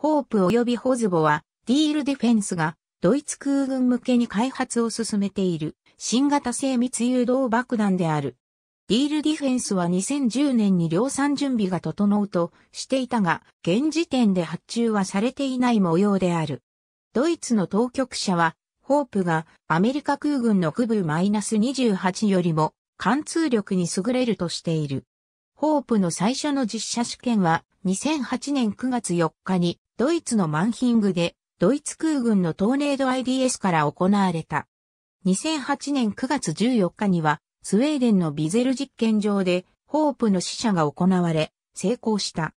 ホープ及びホズボは、ディールディフェンスが、ドイツ空軍向けに開発を進めている、新型精密誘導爆弾である。ディールディフェンスは2010年に量産準備が整うとしていたが、現時点で発注はされていない模様である。ドイツの当局者は、ホープがアメリカ空軍の区部 -28 よりも貫通力に優れるとしている。ホープの最初の実写試験は2008年9月4日にドイツのマンヒングで、ドイツ空軍のトーネード IDS から行われた。2008年9月14日には、スウェーデンのビゼル実験場で、ホープの試射が行われ、成功した。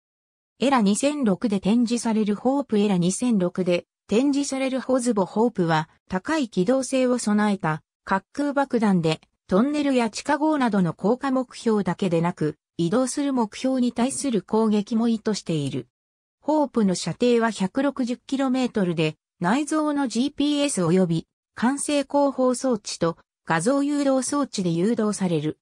エラ2006で展示されるホープエラ2006で展示されるホズボホープは高い機動性を備えた滑空爆弾でトンネルや地下壕などの効果目標だけでなく移動する目標に対する攻撃も意図している。ホープの射程は 160km で、内蔵の GPS 及び、完成広報装置と画像誘導装置で誘導される。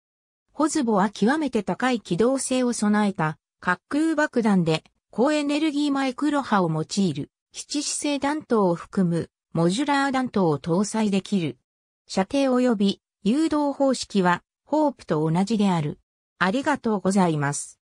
ホズボは極めて高い機動性を備えた滑空爆弾で高エネルギーマイクロ波を用いる七姿勢弾頭を含むモジュラー弾頭を搭載できる。射程及び誘導方式はホープと同じである。ありがとうございます。